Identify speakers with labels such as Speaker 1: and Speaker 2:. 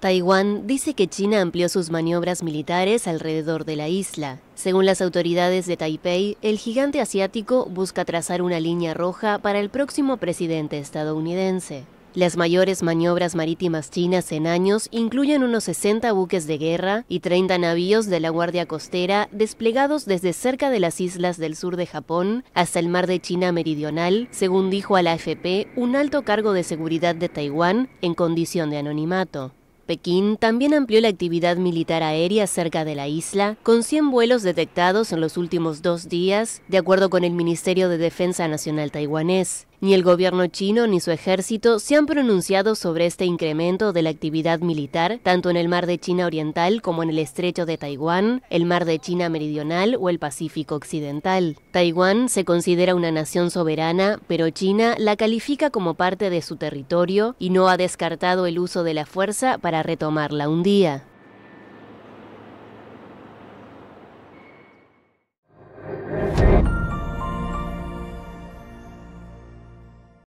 Speaker 1: Taiwán dice que China amplió sus maniobras militares alrededor de la isla. Según las autoridades de Taipei, el gigante asiático busca trazar una línea roja para el próximo presidente estadounidense. Las mayores maniobras marítimas chinas en años incluyen unos 60 buques de guerra y 30 navíos de la Guardia Costera desplegados desde cerca de las islas del sur de Japón hasta el mar de China Meridional, según dijo a la AFP un alto cargo de seguridad de Taiwán en condición de anonimato. Pekín también amplió la actividad militar aérea cerca de la isla, con 100 vuelos detectados en los últimos dos días, de acuerdo con el Ministerio de Defensa Nacional taiwanés. Ni el gobierno chino ni su ejército se han pronunciado sobre este incremento de la actividad militar, tanto en el mar de China Oriental como en el estrecho de Taiwán, el mar de China Meridional o el Pacífico Occidental. Taiwán se considera una nación soberana, pero China la califica como parte de su territorio y no ha descartado el uso de la fuerza para retomarla un día.